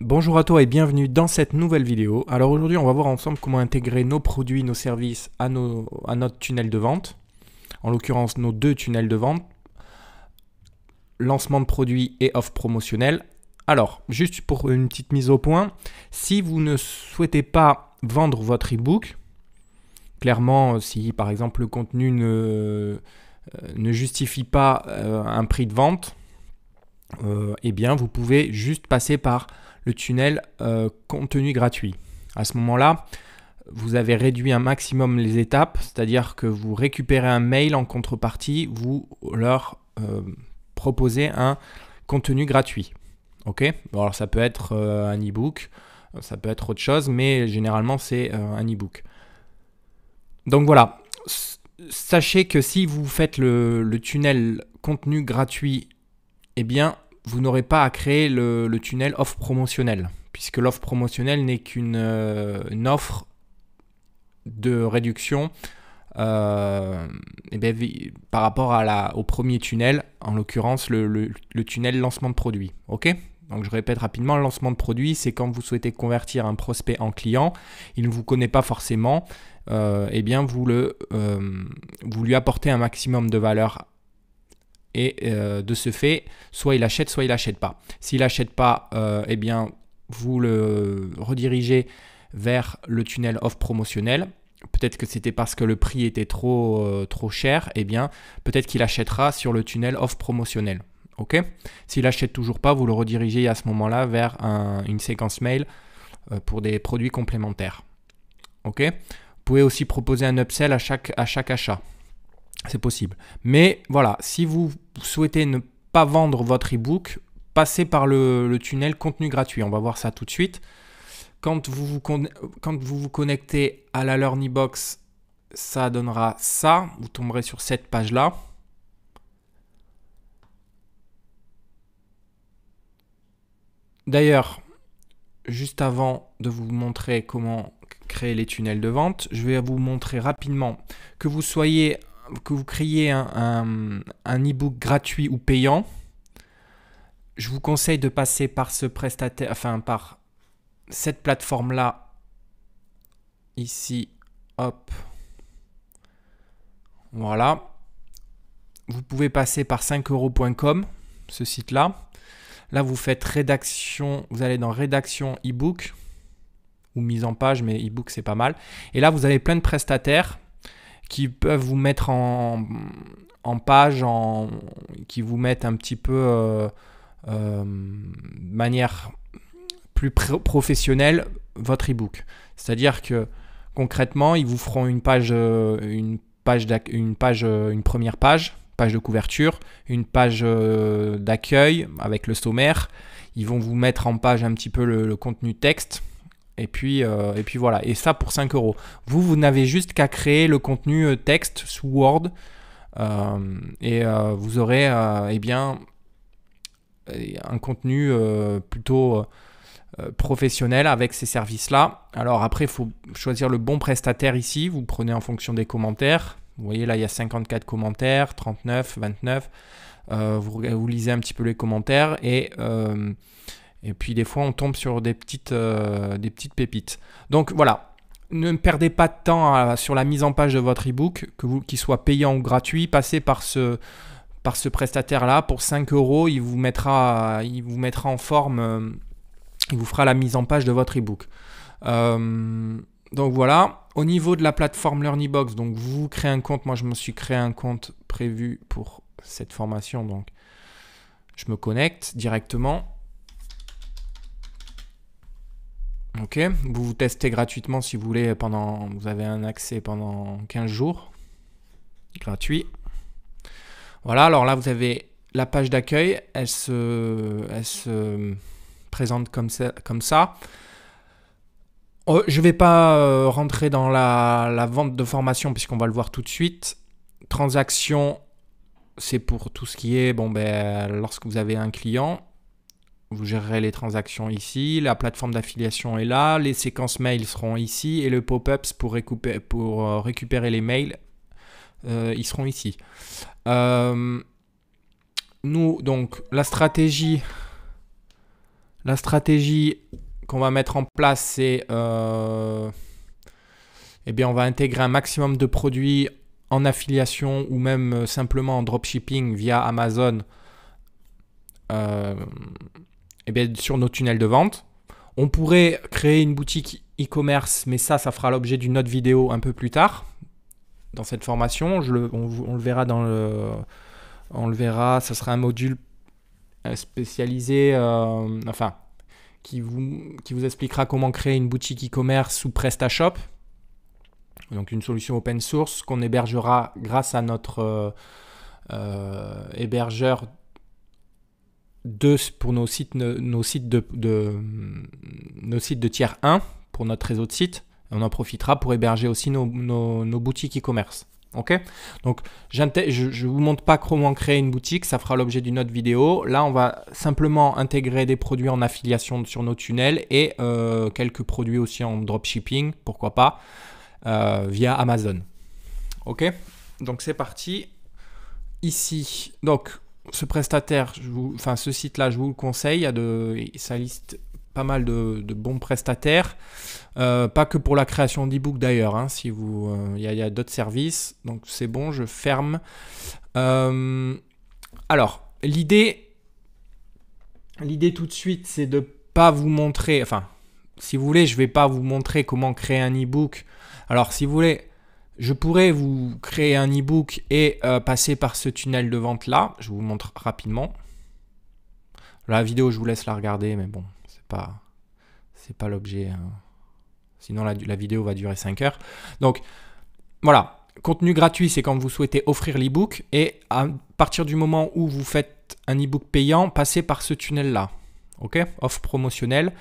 Bonjour à toi et bienvenue dans cette nouvelle vidéo. Alors aujourd'hui on va voir ensemble comment intégrer nos produits, nos services à, nos, à notre tunnel de vente. En l'occurrence nos deux tunnels de vente, lancement de produits et offre promotionnelle. Alors juste pour une petite mise au point, si vous ne souhaitez pas vendre votre e-book, clairement euh, si par exemple le contenu ne, euh, ne justifie pas euh, un prix de vente, eh bien vous pouvez juste passer par tunnel euh, contenu gratuit. À ce moment-là, vous avez réduit un maximum les étapes, c'est-à-dire que vous récupérez un mail en contrepartie, vous leur euh, proposez un contenu gratuit. Ok Alors ça peut être euh, un ebook ça peut être autre chose, mais généralement c'est un ebook Donc voilà, sachez que si vous faites le, le tunnel contenu gratuit, eh bien vous n'aurez pas à créer le, tunnel offre promotionnelle, puisque l'offre promotionnelle n'est qu'une euh, offre de réduction et euh, eh par rapport à la, au premier tunnel, en l'occurrence le, tunnel lancement de produit. Ok donc je répète rapidement, le lancement de produit, c'est quand vous souhaitez convertir un prospect en client, il ne vous connaît pas forcément, et euh, eh bien vous, le, vous lui apportez un maximum de valeur et euh, de ce fait, soit il achète, soit il n'achète pas. S'il n'achète pas, euh, eh bien, vous le redirigez vers le tunnel off promotionnel. Peut-être que c'était parce que le prix était trop, euh, trop cher, eh bien, peut-être qu'il achètera sur le tunnel off promotionnel. Ok S'il n'achète toujours pas, vous le redirigez à ce moment-là vers une séquence mail pour des produits complémentaires. Ok vous pouvez aussi proposer un upsell à chaque, à chaque achat. C'est possible. Mais voilà, si vous souhaitez ne pas vendre votre e-book, passez par le, tunnel contenu gratuit. On va voir ça tout de suite. Quand vous vous, quand vous, vous connectez à la Learning Box, ça donnera ça. Vous tomberez sur cette page-là. D'ailleurs, juste avant de vous montrer comment créer les tunnels de vente, je vais vous montrer rapidement que vous soyez que vous créez un, e-book gratuit ou payant, je vous conseille de passer par ce prestataire, enfin par cette plateforme-là. Ici, hop. Voilà. Vous pouvez passer par 5euros.com, ce site-là. Là, vous faites rédaction, vous allez dans rédaction e-book ou mise en page, mais e-book c'est pas mal. Et là, vous avez plein de prestataires qui peuvent vous mettre en, en page, qui vous mettent un petit peu euh, euh, de manière plus professionnelle votre ebook. C'est-à-dire que concrètement, ils vous feront une page, euh, une page, page, une première page, page de couverture, une page d'accueil avec le sommaire. Ils vont vous mettre en page un petit peu le contenu texte et puis, euh, et puis voilà. Et ça pour 5 euros. Vous, vous n'avez juste qu'à créer le contenu euh, texte sous Word. Euh, et vous aurez eh bien un contenu plutôt professionnel avec ces services-là. Alors après, il faut choisir le bon prestataire ici. Vous prenez en fonction des commentaires. Vous voyez là, il y a 54 commentaires, 39, 29. Vous, vous, lisez un petit peu les commentaires et et puis des fois, on tombe sur des petites, euh, des petites pépites. Donc voilà, ne perdez pas de temps sur la mise en page de votre e-book, qu'il soit payant ou gratuit. Passez par ce, par ce prestataire-là. Pour 5 euros, il vous mettra, il vous mettra en forme, euh, il vous fera la mise en page de votre e-book. Euh, donc voilà, au niveau de la plateforme LearnyBox, donc vous, vous créez un compte. Moi, je me suis créé un compte prévu pour cette formation. Donc, je me connecte directement. Ok, vous vous testez gratuitement si vous voulez pendant, vous avez un accès pendant 15 jours, gratuit. Voilà, alors là vous avez la page d'accueil, elle se, se présente comme ça. Comme ça. Oh, je ne vais pas euh, rentrer dans la, vente de formation puisqu'on va le voir tout de suite. Transaction, c'est pour tout ce qui est, bon ben, lorsque vous avez un client, vous gérerez les transactions ici, la plateforme d'affiliation est là, les séquences mails seront ici et le pop-ups pour, récupérer, pour euh, récupérer les mails, euh, ils seront ici. Euh, nous, donc, la stratégie, la stratégie qu'on va mettre en place, c'est, eh bien, on va intégrer un maximum de produits en affiliation ou même simplement en dropshipping via Amazon. Euh, eh sur nos tunnels de vente. On pourrait créer une boutique e-commerce, mais ça, ça fera l'objet d'une autre vidéo un peu plus tard dans cette formation. Je le, on, le verra dans le, on le verra. Ça sera un module euh, spécialisé, euh, enfin, qui vous, qui vous expliquera comment créer une boutique e-commerce sous PrestaShop. Donc une solution open source qu'on hébergera grâce à notre euh, hébergeur deux pour nos sites, nos sites de, nos sites de tiers 1, pour notre réseau de sites. On en profitera pour héberger aussi nos, boutiques e-commerce. Ok Donc, je ne vous montre pas comment créer une boutique, ça fera l'objet d'une autre vidéo. Là, on va simplement intégrer des produits en affiliation sur nos tunnels et euh, quelques produits aussi en dropshipping, pourquoi pas, euh, via Amazon. Ok Donc, c'est parti. Ici, donc ce prestataire, je vous, enfin ce site-là, je vous le conseille. Il y a de, ça liste pas mal de, bons prestataires, euh, pas que pour la création d'e-book d'ailleurs. Hein, si vous, euh, il y a, d'autres services, donc c'est bon, je ferme. Euh, alors l'idée, l'idée tout de suite, c'est de pas vous montrer, enfin, si vous voulez, je vais pas vous montrer comment créer un e-book. Alors si vous voulez, je pourrais vous créer un e-book et euh, passer par ce tunnel de vente là. Je vous montre rapidement. La vidéo, je vous laisse la regarder, mais bon, c'est pas, c'est pas l'objet. Hein. Sinon, la, vidéo va durer 5 heures. Donc, voilà. Contenu gratuit, c'est quand vous souhaitez offrir l'e-book. Et à partir du moment où vous faites un e-book payant, passez par ce tunnel-là. OK Offre promotionnelle.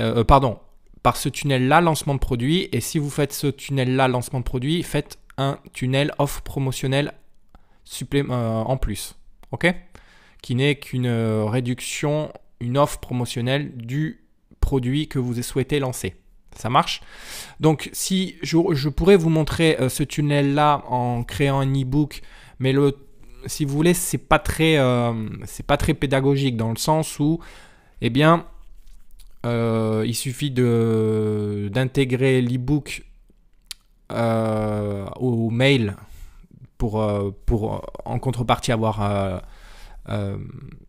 Euh, euh, pardon, par ce tunnel-là, lancement de produit. Et si vous faites ce tunnel-là, lancement de produit, faites un tunnel offre promotionnel supplément euh, en plus. OK Qui n'est qu'une euh, réduction, une offre promotionnelle du produit que vous souhaitez lancer. Ça marche Donc si je, pourrais vous montrer euh, ce tunnel-là en créant un e-book, mais le, si vous voulez, c'est pas très, c'est pas très pédagogique dans le sens où, eh bien, euh, il suffit d'intégrer l'ebook euh, au mail pour, euh, pour en contrepartie avoir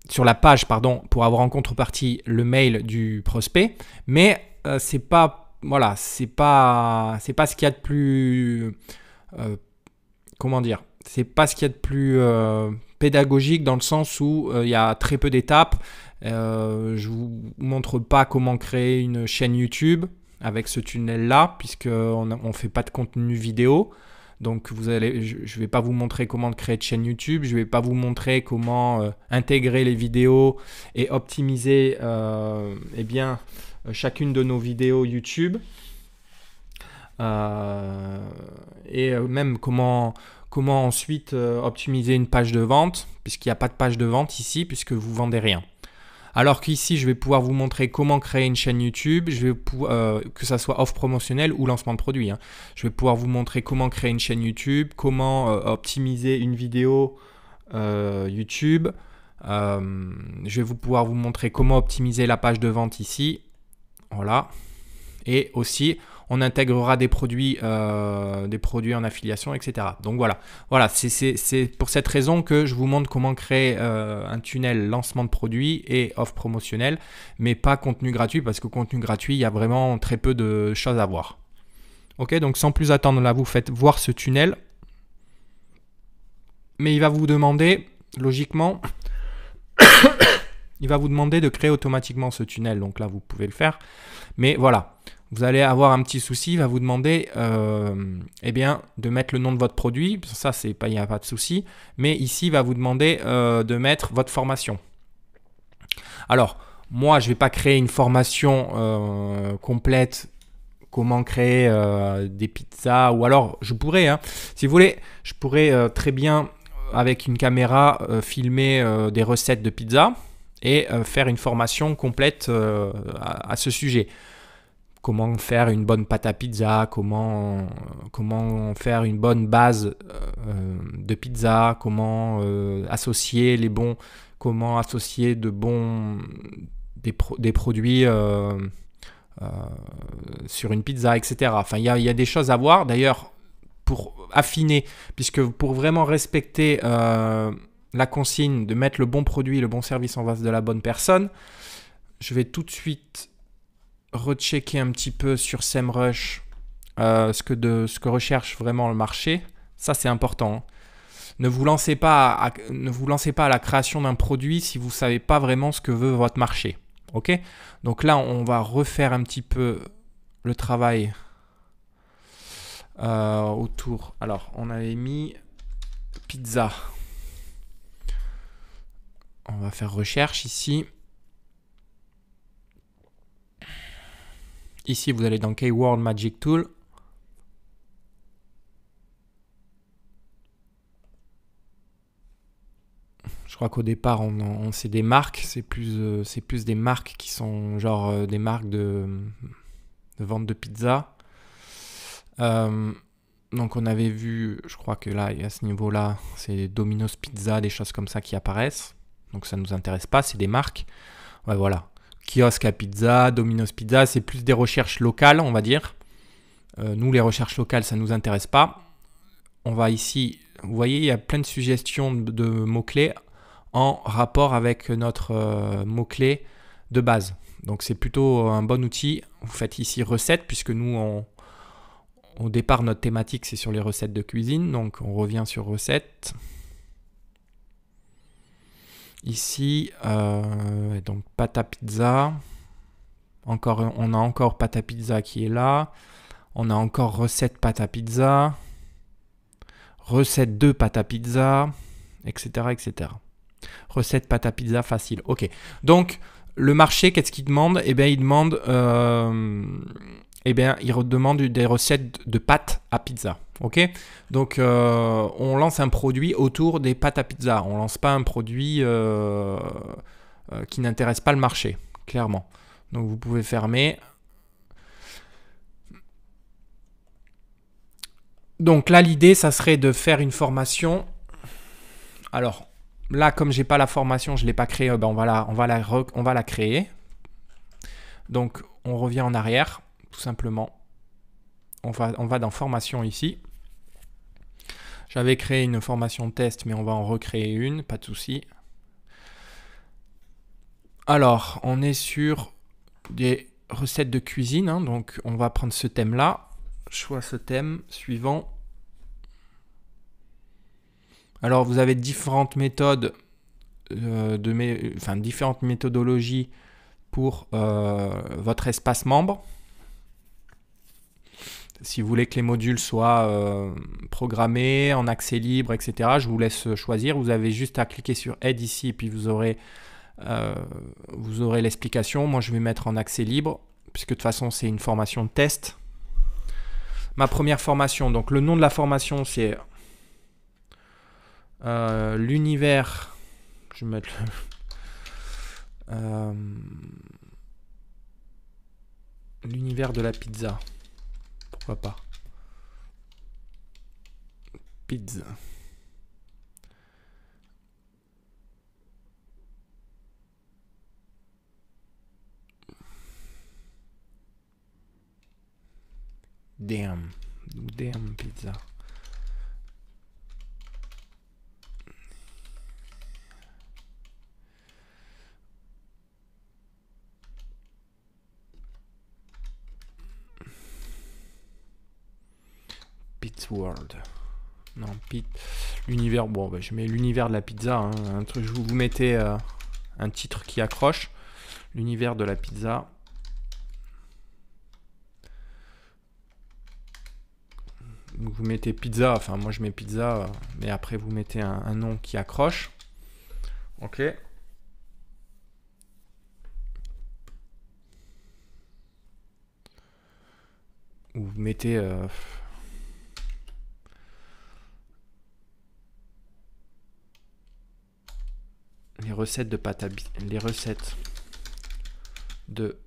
sur la page pardon pour avoir en contrepartie le mail du prospect, mais c'est pas voilà c'est pas c'est pas ce qu'il y a de plus comment dire c'est pas ce qu'il y a de plus pédagogique dans le sens où euh, il y a très peu d'étapes. Euh, je ne vous montre pas comment créer une chaîne YouTube avec ce tunnel-là, puisqu'on ne on fait pas de contenu vidéo. Donc vous allez, je ne vais pas vous montrer comment créer de chaîne YouTube, je ne vais pas vous montrer comment euh, intégrer les vidéos et optimiser eh bien, chacune de nos vidéos YouTube. et même comment, comment ensuite euh, optimiser une page de vente, puisqu'il n'y a pas de page de vente ici, puisque vous vendez rien. Alors qu'ici, je vais pouvoir vous montrer comment créer une chaîne YouTube, euh, que ça soit offre promotionnelle ou lancement de produit. Hein. Je vais pouvoir vous montrer comment créer une chaîne YouTube, comment euh, optimiser une vidéo YouTube. je vais vous pouvoir vous montrer comment optimiser la page de vente ici. Voilà. Et aussi, on intégrera des produits, euh, des produits en affiliation, etc. Donc voilà, voilà c'est pour cette raison que je vous montre comment créer euh, un tunnel lancement de produits et offre promotionnelle, mais pas contenu gratuit, parce que contenu gratuit, il y a vraiment très peu de choses à voir. Ok, donc sans plus attendre, là, vous faites voir ce tunnel. Mais il va vous demander, logiquement, il va vous demander de créer automatiquement ce tunnel. Donc là, vous pouvez le faire. Mais voilà, vous allez avoir un petit souci, il va vous demander euh, eh bien, de mettre le nom de votre produit, ça c'est pas, il n'y a pas de souci, mais ici il va vous demander euh, de mettre votre formation. Alors, moi je ne vais pas créer une formation euh, complète, comment créer des pizzas, ou alors je pourrais, hein. si vous voulez, je pourrais très bien avec une caméra filmer des recettes de pizza et faire une formation complète à ce sujet comment faire une bonne pâte à pizza, comment, comment faire une bonne base euh, de pizza, comment euh, associer les bons, comment associer de bons des, produits euh, sur une pizza, etc. Enfin, il y a, y a, des choses à voir. D'ailleurs, pour affiner, puisque pour vraiment respecter la consigne de mettre le bon produit, le bon service en face de la bonne personne, je vais tout de suite rechecker un petit peu sur SEMrush euh, ce, que de, ce que recherche vraiment le marché. Ça, c'est important. Hein. Ne vous, lancez pas à, ne vous lancez pas à la création d'un produit si vous ne savez pas vraiment ce que veut votre marché. OK Donc là, on va refaire un petit peu le travail euh, autour. Alors, on avait mis pizza. On va faire recherche ici. Ici, vous allez dans Keyword Magic Tool. Je crois qu'au départ, on, sait c'est des marques. C'est plus, euh, c'est plus des marques qui sont genre euh, des marques de, vente de pizza. Euh, donc on avait vu, je crois que là, à ce niveau-là, c'est Domino's Pizza, des choses comme ça qui apparaissent. Donc ça ne nous intéresse pas, c'est des marques. Ouais, voilà kiosque à pizza, Domino's Pizza, c'est plus des recherches locales, on va dire. Euh, nous, les recherches locales, ça ne nous intéresse pas. On va ici, vous voyez, il y a plein de suggestions de, mots-clés en rapport avec notre euh, mot-clé de base. Donc c'est plutôt un bon outil. Vous faites ici recettes, puisque nous, on, au départ, notre thématique, c'est sur les recettes de cuisine. Donc on revient sur recettes. Ici, euh, donc pâte à pizza. Encore, on a encore pâte à pizza qui est là. On a encore recette pâte à pizza. Recette de pâte à pizza, etc. etc. Recette pâte à pizza facile. Ok. Donc, le marché, qu'est-ce qu'il demande Eh bien, il demande euh, eh bien, ils redemande des recettes de pâtes à pizza. Ok Donc, euh, on lance un produit autour des pâtes à pizza. On lance pas un produit euh, euh, qui n'intéresse pas le marché, clairement. Donc, vous pouvez fermer. Donc là, l'idée, ça serait de faire une formation. Alors, là, comme je n'ai pas la formation, je ne l'ai pas créée, ben on, va la on va la créer. Donc, on revient en arrière simplement. On va, on va dans formation ici. J'avais créé une formation test, mais on va en recréer une, pas de souci. Alors, on est sur des recettes de cuisine, hein, donc on va prendre ce thème-là. Choix ce thème, suivant. Alors, vous avez différentes méthodes, euh, de mes, enfin, différentes méthodologies pour euh, votre espace membre. Si vous voulez que les modules soient euh, programmés en accès libre, etc., je vous laisse choisir. Vous avez juste à cliquer sur Aide ici et puis vous aurez, euh, aurez l'explication. Moi, je vais mettre en accès libre puisque de toute façon, c'est une formation de test. Ma première formation, donc le nom de la formation, c'est euh, l'univers. Je vais l'univers de la pizza. Papa pas Pizza. Damn. Damn pizza. World. Non, pit L'univers. Bon, bah, je mets l'univers de la pizza. Hein, un truc, vous, mettez euh, un titre qui accroche. L'univers de la pizza. vous mettez pizza, enfin moi je mets pizza, mais après vous mettez un, nom qui accroche. Ok. vous mettez euh, recettes de pâte à les recettes de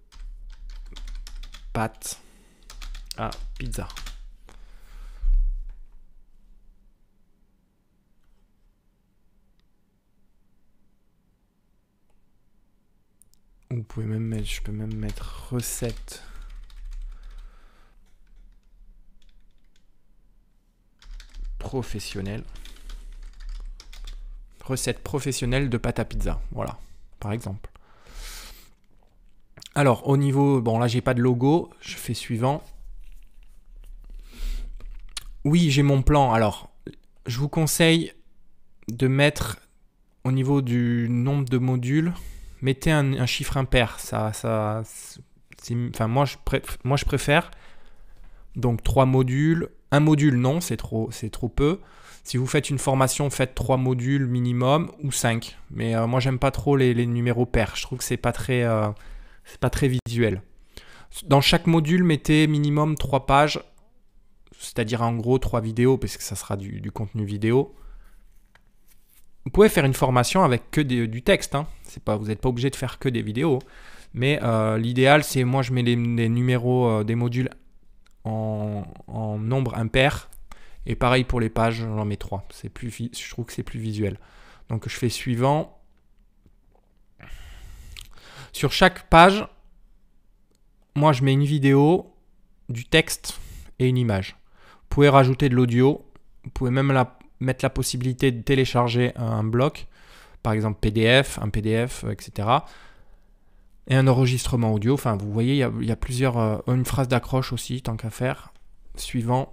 pâte à pizza. Vous pouvez même mettre, je peux même mettre recette. professionnelle recette professionnelle de pâte à pizza. Voilà, par exemple. Alors, au niveau. Bon, là, j'ai pas de logo. Je fais suivant. Oui, j'ai mon plan. Alors, je vous conseille de mettre au niveau du nombre de modules, mettez un, chiffre impair. Ça, ça, enfin, moi, je préfère. Donc, trois modules. Un module, non, c'est trop, c'est trop peu. Si vous faites une formation, faites trois modules minimum ou cinq. Mais moi, euh, moi, j'aime pas trop les, numéros pairs. Je trouve que c'est pas très, euh, pas très visuel. Dans chaque module, mettez minimum trois pages, c'est-à-dire en gros trois vidéos, parce que ça sera du, contenu vidéo. Vous pouvez faire une formation avec que du texte. Hein. Pas, vous n'êtes pas obligé de faire que des vidéos. Mais euh, l'idéal, c'est moi, je mets les, numéros des modules en, en nombre impair et pareil pour les pages, j'en mets trois, C'est plus, je trouve que c'est plus visuel. Donc je fais suivant. Sur chaque page, moi je mets une vidéo, du texte et une image. Vous pouvez rajouter de l'audio, vous pouvez même la, mettre la possibilité de télécharger un bloc, par exemple PDF, un PDF, etc. Euh, et un enregistrement audio, enfin vous voyez, il y, a plusieurs... Euh, une phrase d'accroche aussi, tant qu'à faire. Suivant.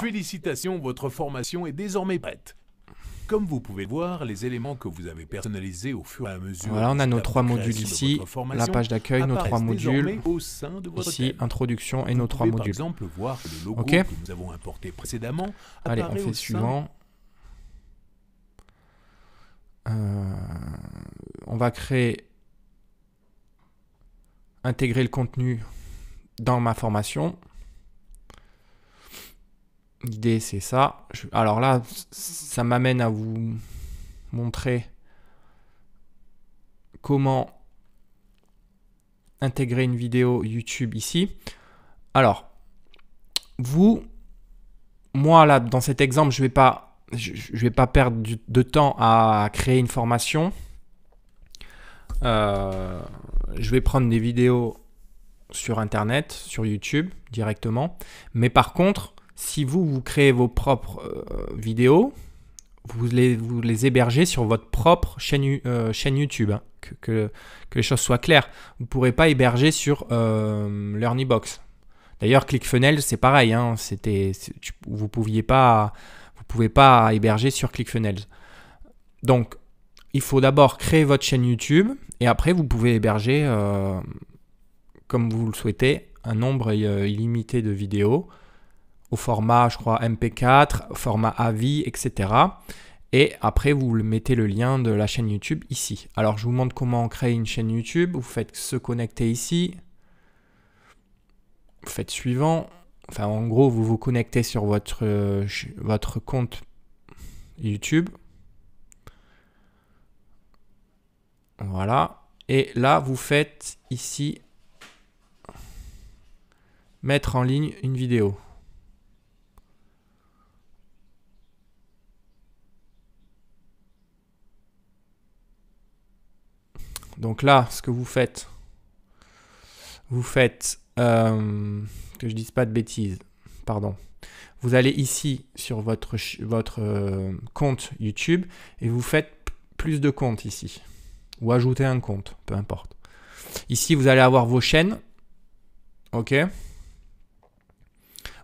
Félicitations, votre formation est désormais prête. Comme vous pouvez voir, les éléments que vous avez personnalisés au fur et à mesure. Voilà, on a nos trois modules ici, la page d'accueil, nos trois modules, ici, introduction et nos trois modules. Par exemple, voir le logo que nous avons importé précédemment. Allez, on fait suivant. Euh, on va créer, intégrer le contenu dans ma formation. L'idée, c'est ça. alors là, ça m'amène à vous montrer comment intégrer une vidéo YouTube ici. Alors, vous, moi là, dans cet exemple, je ne vais, pas, je, vais pas perdre de temps à créer une formation. Euh, je vais prendre des vidéos sur Internet, sur YouTube directement. Mais par contre, si vous, vous créez vos propres euh, vidéos, vous les, hébergez sur votre propre chaîne, euh, YouTube. Hein. que, les choses soient claires. Vous ne pourrez pas héberger sur euh, LearnyBox. D'ailleurs, ClickFunnels, c'est pareil. Hein. vous ne pouvez pas héberger sur ClickFunnels. Donc, il faut d'abord créer votre chaîne YouTube et après, vous pouvez héberger, comme vous le souhaitez, un nombre illimité de vidéos au format, je crois, MP4, format AVI, etc. Et après, vous mettez le lien de la chaîne YouTube ici. Alors, je vous montre comment créer une chaîne YouTube. Vous faites se connecter ici. Vous faites suivant. Enfin, en gros, vous vous connectez sur votre, euh, votre compte YouTube. Voilà. Et là, vous faites ici mettre en ligne une vidéo. Donc là, ce que vous faites, vous faites, euh, que je dise pas de bêtises, pardon. Vous allez ici sur votre, votre euh, compte YouTube et vous faites plus de comptes ici. Ou ajouter un compte, peu importe. Ici, vous allez avoir vos chaînes. OK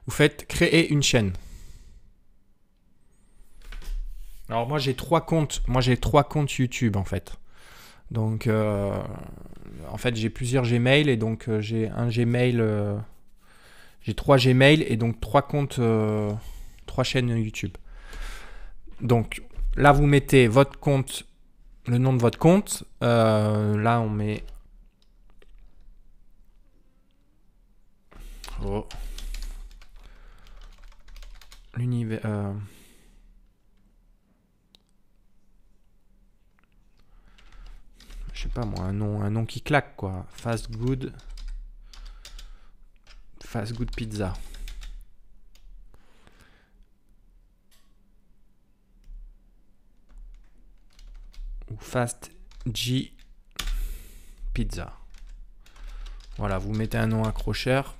Vous faites créer une chaîne. Alors moi j'ai trois comptes, moi j'ai trois comptes YouTube en fait. Donc, euh, en fait, j'ai plusieurs Gmail et donc euh, j'ai un Gmail, euh, j'ai trois Gmail et donc trois comptes, trois chaînes YouTube. Donc là, vous mettez votre compte, le nom de votre compte. là, on met. Oh. L'univers. je sais pas moi, un nom, un nom qui claque quoi. Fast Good. Fast Good Pizza. Ou Fast G Pizza. Voilà, vous mettez un nom accrocheur.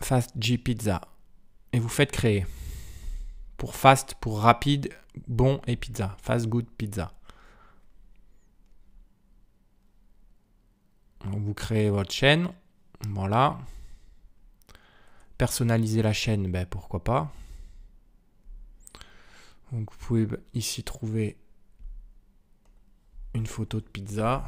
Fast G Pizza. Et vous faites créer pour fast, pour rapide, bon et pizza. Fast, good, pizza. vous créez votre chaîne. Voilà. Personnaliser la chaîne, ben pourquoi pas. Donc vous pouvez ici trouver une photo de pizza.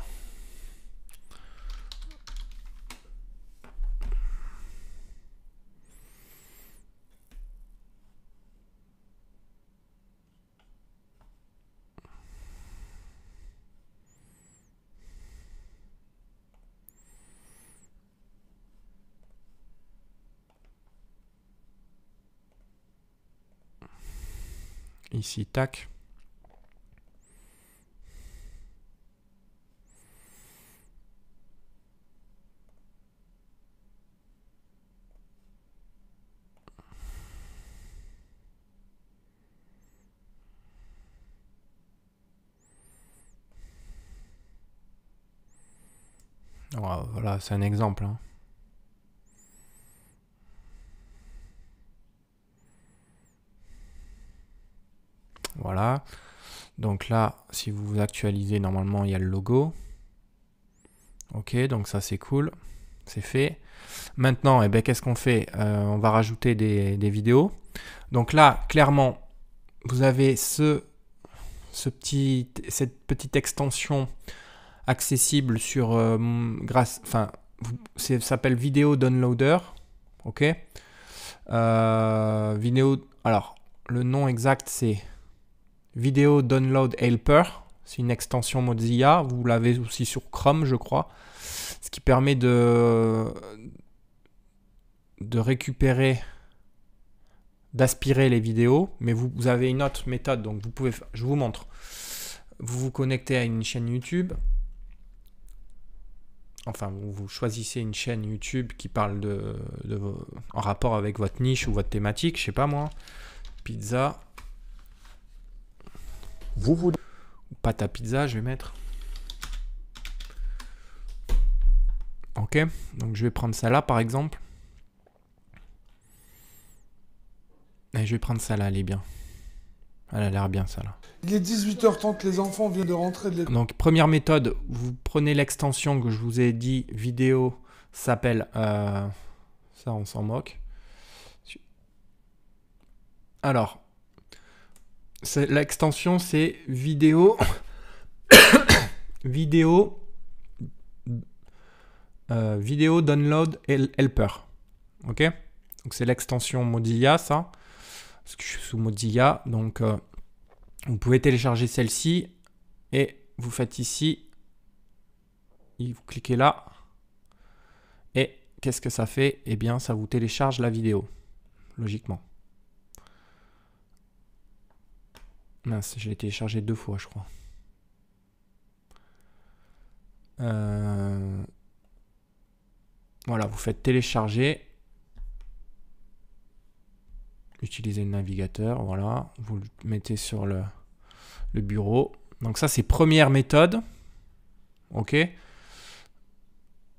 Ici, tac. Voilà, c'est un exemple. Hein. Voilà. Donc là, si vous vous actualisez, normalement, il y a le logo. Ok, donc ça c'est cool. C'est fait. Maintenant, et eh ben, qu'est-ce qu'on fait euh, On va rajouter des, vidéos. Donc là, clairement, vous avez ce, petit, cette petite extension accessible sur... Euh, grâce, enfin, ça s'appelle Vidéo Downloader. Ok euh, Vidéo... Alors, le nom exact, c'est Vidéo Download Helper. C'est une extension Mozilla. Vous l'avez aussi sur Chrome, je crois. Ce qui permet de, de récupérer, d'aspirer les vidéos. Mais vous, avez une autre méthode. Donc, vous pouvez. Je vous montre. Vous vous connectez à une chaîne YouTube. Enfin, vous, choisissez une chaîne YouTube qui parle de, en rapport avec votre niche ou votre thématique, je ne sais pas moi. Pizza, vous voulez pâte à pizza, je vais mettre. Ok, donc je vais prendre ça là par exemple. Et eh, je vais prendre ça là, elle est bien. Elle a l'air bien ça là. Il est 18h30, les enfants viennent de rentrer de Donc première méthode, vous prenez l'extension que je vous ai dit, vidéo s'appelle... Euh, ça on s'en moque. Alors, L'extension, c'est vidéo. vidéo. Euh, vidéo download helper. Ok Donc c'est l'extension Mozilla, ça. Parce que je suis sous Mozilla. Donc euh, vous pouvez télécharger celle-ci. Et vous faites ici. vous cliquez là. Et qu'est-ce que ça fait Eh bien, ça vous télécharge la vidéo. Logiquement. je l'ai téléchargé deux fois, je crois. Euh, voilà, vous faites télécharger. Utilisez le navigateur, voilà. Vous le mettez sur le, le bureau. Donc ça, c'est première méthode. OK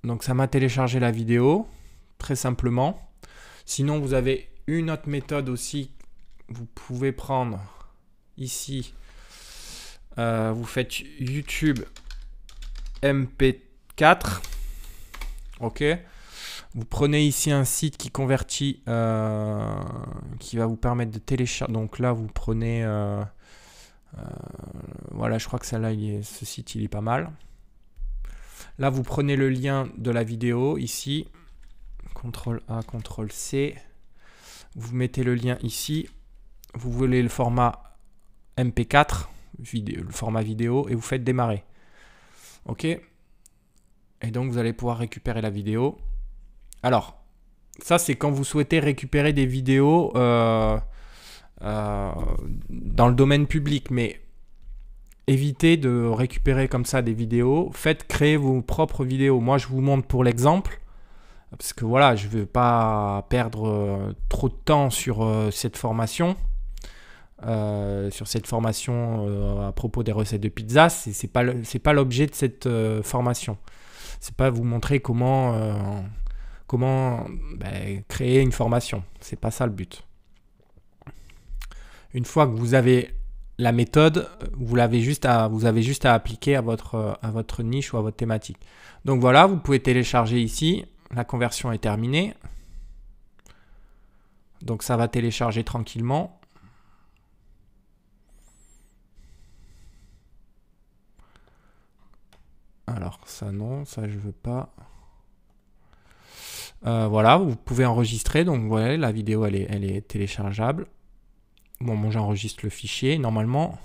Donc ça m'a téléchargé la vidéo, très simplement. Sinon, vous avez une autre méthode aussi. Vous pouvez prendre ici, euh, vous faites YouTube MP4. Ok. Vous prenez ici un site qui convertit, euh, qui va vous permettre de télécharger. Donc là, vous prenez, euh, voilà, je crois que celle-là, ce site, il est pas mal. Là, vous prenez le lien de la vidéo ici. CTRL A, CTRL C. Vous mettez le lien ici. Vous voulez le format MP4, vidéo, le format vidéo, et vous faites démarrer. OK Et donc, vous allez pouvoir récupérer la vidéo. Alors, ça, c'est quand vous souhaitez récupérer des vidéos euh, euh, dans le domaine public, mais évitez de récupérer comme ça des vidéos. Faites créer vos propres vidéos. Moi, je vous montre pour l'exemple, parce que voilà, je ne veux pas perdre euh, trop de temps sur cette formation. Euh, sur cette formation euh, à propos des recettes de pizza, c'est n'est pas, l'objet de cette euh, formation. C'est pas vous montrer comment, comment ben, créer une formation. C'est pas ça le but. Une fois que vous avez la méthode, vous l'avez juste à, vous avez juste à appliquer à votre, à votre niche ou à votre thématique. Donc voilà, vous pouvez télécharger ici. La conversion est terminée. Donc ça va télécharger tranquillement. Alors ça non, ça je veux pas. Euh, voilà, vous pouvez enregistrer. Donc voilà, la vidéo elle est, elle est téléchargeable. Bon, bon j'enregistre le fichier. Normalement,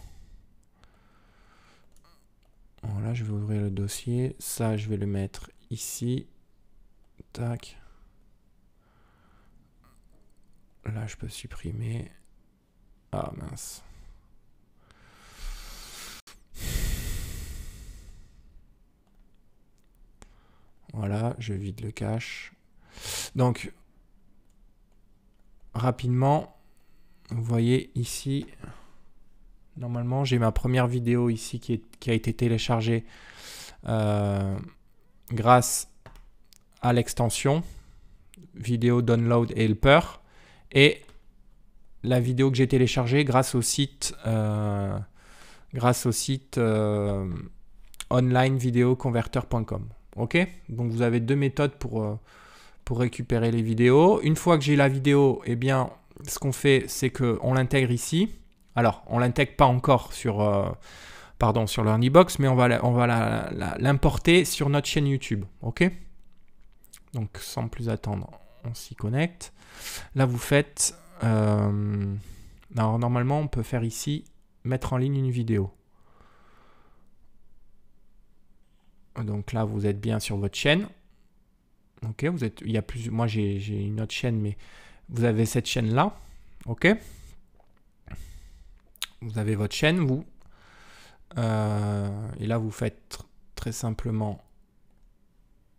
voilà, je vais ouvrir le dossier. Ça, je vais le mettre ici. Tac. Là, je peux supprimer. Ah mince. Voilà, je vide le cache. Donc, rapidement, vous voyez ici, normalement, j'ai ma première vidéo ici qui, a été téléchargée euh, grâce à l'extension vidéo download helper et la vidéo que j'ai téléchargée grâce au site euh, grâce au site euh, onlinevideoconverter.com. Donc vous avez deux méthodes pour, euh, pour récupérer les vidéos. Une fois que j'ai la vidéo, eh bien, ce qu'on fait, c'est qu'on l'intègre ici. Alors, on l'intègre pas encore sur, euh, pardon, sur l'Earnybox, mais on va, on va l'importer sur notre chaîne YouTube. Ok Donc, sans plus attendre, on s'y connecte. Là, vous faites... Euh, alors, normalement, on peut faire ici, mettre en ligne une vidéo. Donc là, vous êtes bien sur votre chaîne. Ok, vous êtes, il y a plus, moi j'ai une autre chaîne, mais vous avez cette chaîne là. Ok, vous avez votre chaîne, vous. Euh, et là, vous faites très simplement,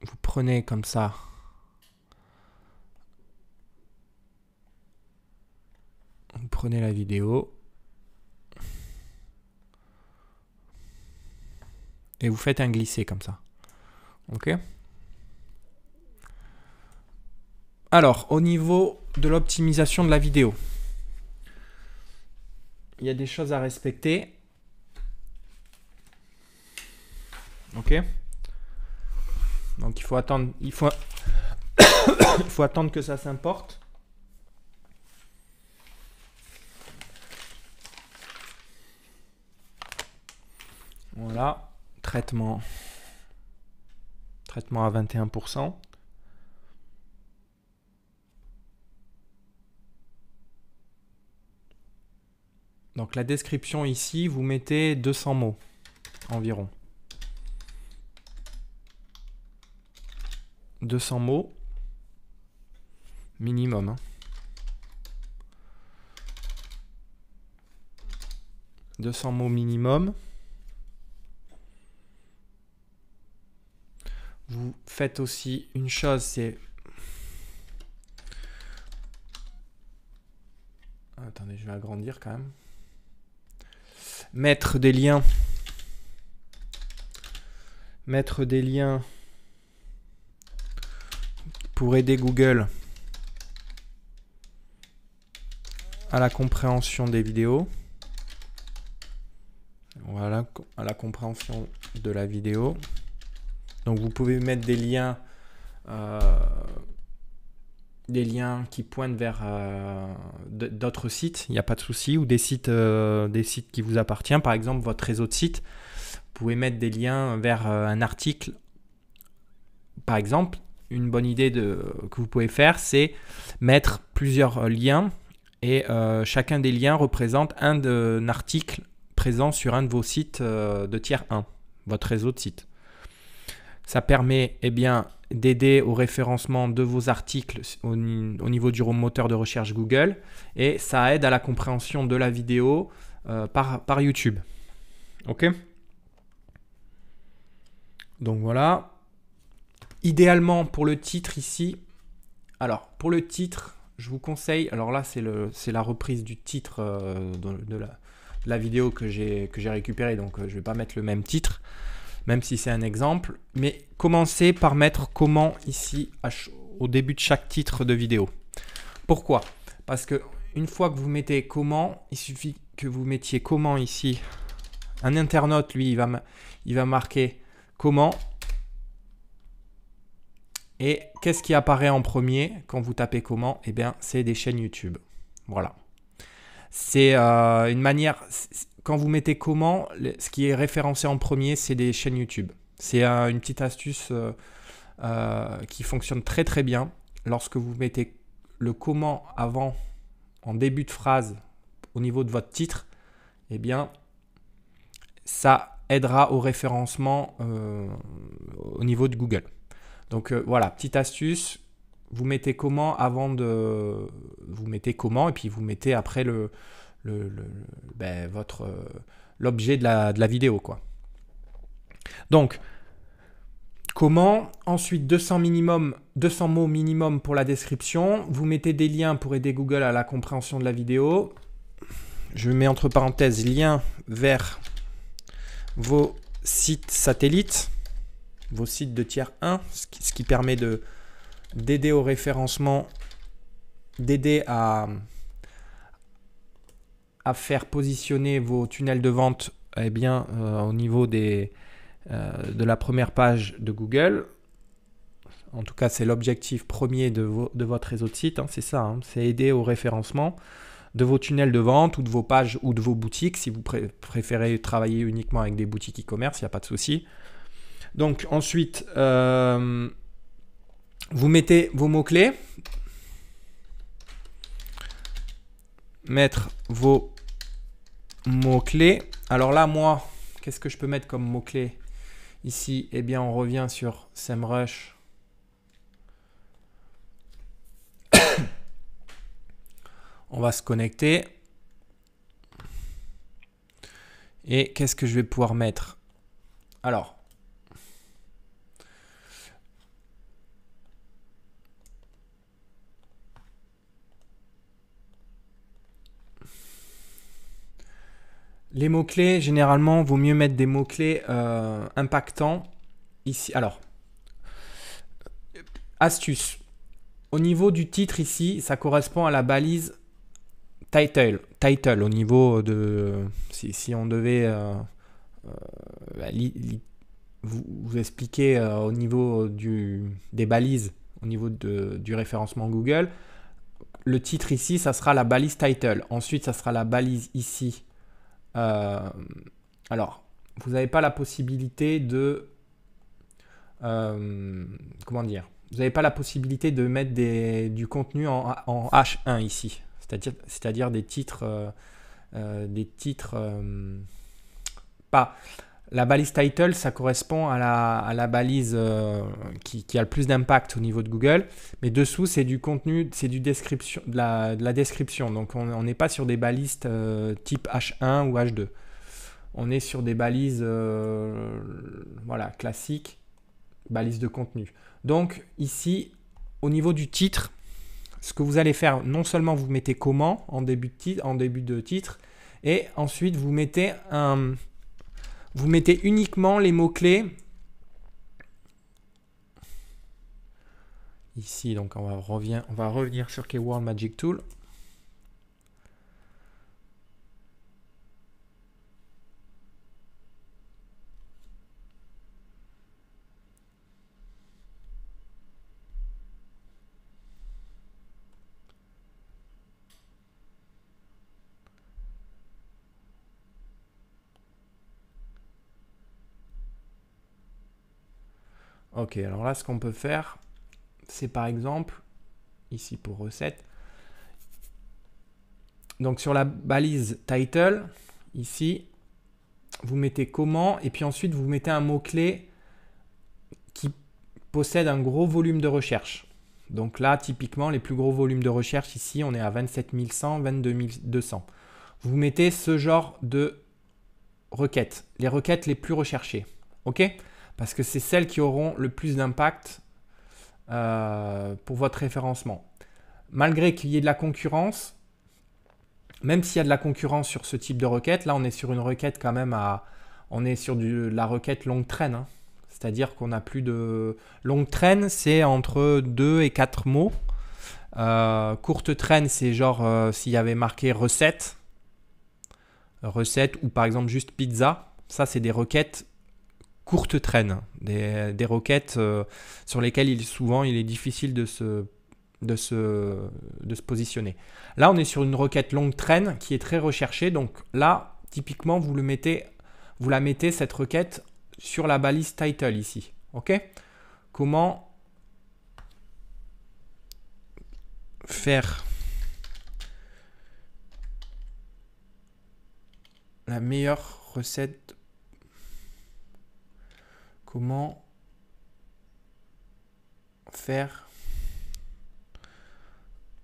vous prenez comme ça. Vous prenez la vidéo, et vous faites un glissé comme ça. Ok Alors, au niveau de l'optimisation de la vidéo, il y a des choses à respecter. Ok Donc il faut attendre, il faut, il faut attendre que ça s'importe. Voilà traitement. Traitement à 21%. Donc la description ici, vous mettez 200 mots environ. 200 mots minimum. Hein. 200 mots minimum. vous faites aussi une chose, c'est... Attendez, je vais agrandir quand même. Mettre des liens. Mettre des liens pour aider Google à la compréhension des vidéos. Voilà, à la compréhension de la vidéo. Donc vous pouvez mettre des liens, euh, des liens qui pointent vers euh, d'autres sites, il n'y a pas de souci, ou des sites, euh, des sites qui vous appartiennent, par exemple votre réseau de sites. Vous pouvez mettre des liens vers un article. Par exemple, une bonne idée de, que vous pouvez faire, c'est mettre plusieurs liens et chacun des liens représente un, un, article présent sur un de vos sites de tiers 1, votre réseau de sites. Ça permet eh bien, d'aider au référencement de vos articles au, niveau du moteur de recherche Google et ça aide à la compréhension de la vidéo euh, par, YouTube. Ok Donc voilà. Idéalement pour le titre ici, alors pour le titre, je vous conseille, alors là c'est la reprise du titre euh, de, la, vidéo que j'ai récupérée, donc euh, je ne vais pas mettre le même titre même si c'est un exemple. Mais commencez par mettre comment ici au début de chaque titre de vidéo. Pourquoi Parce que une fois que vous mettez comment, il suffit que vous mettiez comment ici. Un internaute, lui, il va, il va marquer comment. Et qu'est-ce qui apparaît en premier quand vous tapez comment Eh bien, c'est des chaînes YouTube. Voilà. C'est euh, une manière quand vous mettez comment, ce qui est référencé en premier, c'est des chaînes YouTube. C'est une petite astuce euh, euh, qui fonctionne très très bien. Lorsque vous mettez le comment avant, en début de phrase, au niveau de votre titre, eh bien, ça aidera au référencement euh, au niveau de Google. Donc voilà, petite astuce, vous mettez comment avant de vous mettez comment et puis vous mettez après le le, ben, votre euh, l'objet de la, vidéo quoi. Donc comment ensuite 200 minimum 200 mots minimum pour la description, vous mettez des liens pour aider Google à la compréhension de la vidéo. Je mets entre parenthèses lien vers vos sites satellites, vos sites de tiers 1, ce qui, ce qui permet de d'aider au référencement, d'aider à à faire positionner vos tunnels de vente et eh bien, euh, au niveau des, euh, de la première page de Google. En tout cas, c'est l'objectif premier de, de, votre réseau de site, hein, c'est ça, hein. c'est aider au référencement de vos tunnels de vente ou de vos pages ou de vos boutiques. Si vous préférez travailler uniquement avec des boutiques e-commerce, il n'y a pas de souci. Donc ensuite, euh, vous mettez vos mots-clés, mettre vos mot-clé. Alors là, moi, qu'est-ce que je peux mettre comme mot-clé Ici, eh bien, on revient sur SEMrush. on va se connecter. Et qu'est-ce que je vais pouvoir mettre Alors, Les mots-clés, généralement, vaut mieux mettre des mots-clés euh, impactants. Ici, alors, astuce. Au niveau du titre ici, ça correspond à la balise title. Title, au niveau de... Si, on devait... Euh, euh, vous, expliquer au niveau des balises, au niveau du référencement Google, le titre ici, ça sera la balise title. Ensuite, ça sera la balise ici euh, alors, vous n'avez pas la possibilité de... Euh, comment dire Vous n'avez pas la possibilité de mettre des, du contenu en, H1 ici, c'est-à-dire des titres... Euh, des titres pas la balise title, ça correspond à la, balise euh, qui, a le plus d'impact au niveau de Google. Mais dessous, c'est du contenu, c'est du description, de, la, de la description. Donc on n'est pas sur des balises euh, type H1 ou H2. On est sur des balises euh, voilà, classiques, balises de contenu. Donc ici, au niveau du titre, ce que vous allez faire, non seulement vous mettez comment en début en début de titre et ensuite vous mettez un vous mettez uniquement les mots-clés. Ici, donc on va, revenir, on va revenir sur Keyword Magic Tool. Ok, alors là, ce qu'on peut faire, c'est par exemple, ici pour recette, donc sur la balise title, ici, vous mettez comment, et puis ensuite vous mettez un mot-clé qui possède un gros volume de recherche. Donc là, typiquement, les plus gros volumes de recherche, ici, on est à 27 100, 22 200. Vous mettez ce genre de requêtes, les requêtes les plus recherchées. OK parce que c'est celles qui auront le plus d'impact euh, pour votre référencement. Malgré qu'il y ait de la concurrence, même s'il y a de la concurrence sur ce type de requête, là on est sur une requête quand même à... On est sur du, la requête longue traîne. Hein. C'est-à-dire qu'on a plus de... Longue traîne, c'est entre 2 et 4 mots. Euh, courte traîne, c'est genre euh, s'il y avait marqué recette. Recette ou par exemple juste pizza. Ça, c'est des requêtes courte traîne, des, des roquettes euh, sur lesquelles il, souvent il est difficile de se, de, se, de se positionner. Là, on est sur une requête longue traîne qui est très recherchée. Donc là, typiquement, vous, le mettez, vous la mettez, cette requête, sur la balise title ici. OK Comment faire la meilleure recette comment faire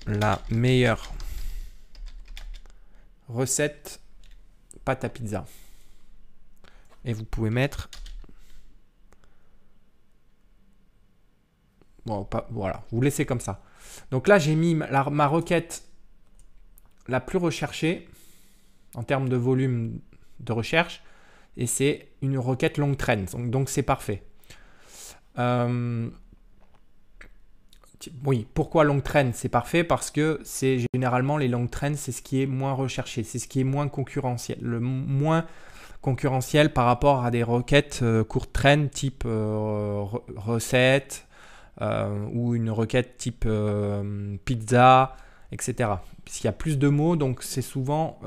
la meilleure recette pâte à pizza. Et vous pouvez mettre... Bon, pas... voilà, vous laissez comme ça. Donc là, j'ai mis ma requête la plus recherchée en termes de volume de recherche et c'est une requête long-trend, Donc c'est parfait. Euh, oui, pourquoi long-trend C'est parfait parce que c'est généralement les long trends, c'est ce qui est moins recherché, c'est ce qui est moins concurrentiel, le moins concurrentiel par rapport à des requêtes euh, courtes type euh, recette euh, ou une requête type pizza, etc. Puisqu'il y a plus de mots, donc c'est souvent,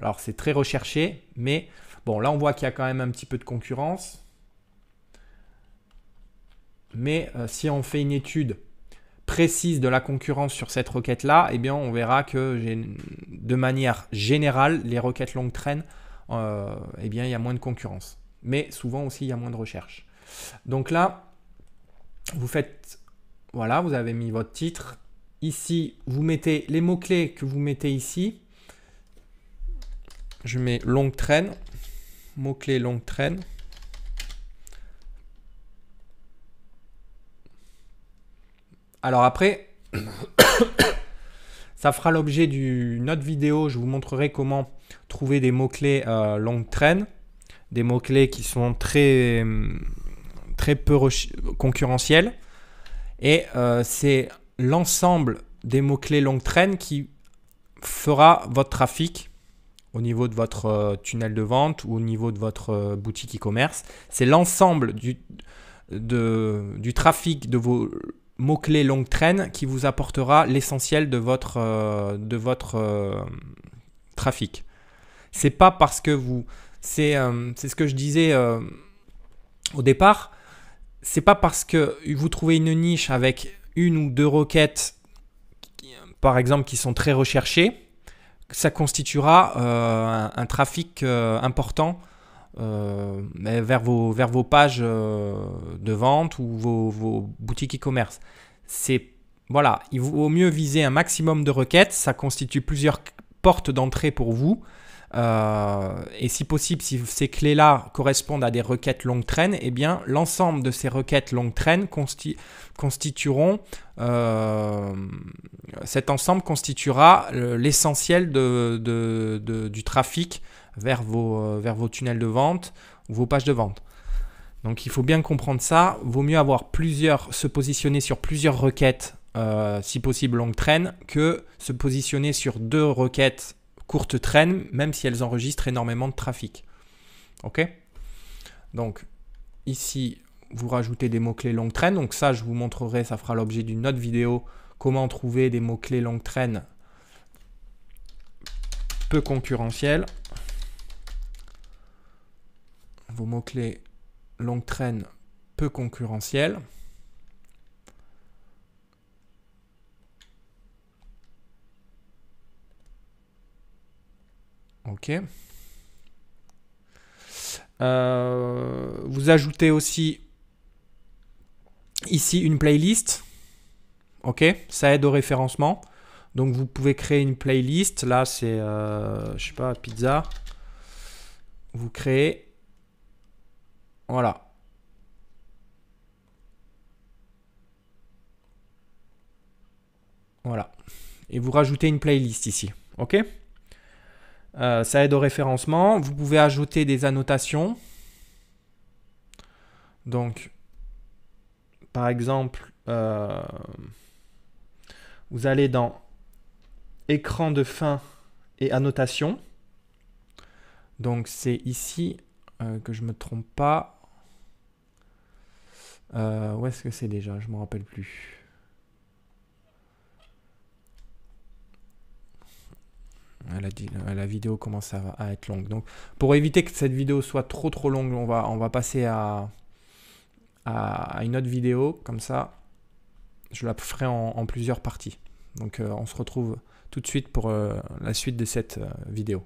alors c'est très recherché, mais Bon, là, on voit qu'il y a quand même un petit peu de concurrence. Mais euh, si on fait une étude précise de la concurrence sur cette requête-là, eh bien, on verra que de manière générale, les requêtes longue traîne, euh, eh bien, il y a moins de concurrence. Mais souvent aussi, il y a moins de recherche. Donc là, vous faites, voilà, vous avez mis votre titre. Ici, vous mettez les mots-clés que vous mettez ici. Je mets longue traîne mots-clés longue traîne. Alors après, ça fera l'objet d'une autre vidéo. Je vous montrerai comment trouver des mots-clés euh, longue des mots-clés qui sont très, très peu concurrentiels. Et euh, c'est l'ensemble des mots-clés longue traîne qui fera votre trafic au niveau de votre euh, tunnel de vente ou au niveau de votre euh, boutique e-commerce. C'est l'ensemble du, du trafic de vos mots-clés long train qui vous apportera l'essentiel de votre, euh, de votre trafic. C'est pas parce que vous. C'est ce que je disais au départ. C'est pas parce que vous trouvez une niche avec une ou deux requêtes, par exemple, qui sont très recherchées, ça constituera euh, un, trafic euh, important euh, vers, vos, vers vos pages de vente ou vos, boutiques e-commerce. voilà, il vaut mieux viser un maximum de requêtes, ça constitue plusieurs portes d'entrée pour vous. Euh, et si possible, si ces clés-là correspondent à des requêtes longue traîne, et eh bien l'ensemble de ces requêtes longue traîne constitueront euh, cet ensemble constituera euh, l'essentiel du trafic vers vos, tunnels de vente ou vos pages de vente. Donc il faut bien comprendre ça. Vaut mieux avoir plusieurs, se positionner sur plusieurs requêtes, si possible longue traîne, que se positionner sur deux requêtes courtes traîne, même si elles enregistrent énormément de trafic. Ok Donc, ici, vous rajoutez des mots-clés longue traîne. Donc, ça, je vous montrerai, ça fera l'objet d'une autre vidéo comment trouver des mots-clés longue traîne peu concurrentiels. Vos mots-clés longue traîne peu concurrentiels. Ok. Euh, vous ajoutez aussi ici une playlist. Ok, ça aide au référencement. Donc vous pouvez créer une playlist. Là, c'est, euh, je sais pas, pizza. Vous créez. Voilà. Voilà. Et vous rajoutez une playlist ici. OK euh, ça aide au référencement. Vous pouvez ajouter des annotations. Donc, par exemple, euh, vous allez dans écran de fin et annotation. Donc, c'est ici euh, que je me trompe pas. où est-ce que c'est déjà Je ne me rappelle plus. la, la vidéo commence à, être longue. Donc, pour éviter que cette vidéo soit trop trop longue, on va, on va passer à, une autre vidéo. Comme ça, je la ferai en, plusieurs parties. Donc, euh, on se retrouve tout de suite pour euh, la suite de cette euh, vidéo.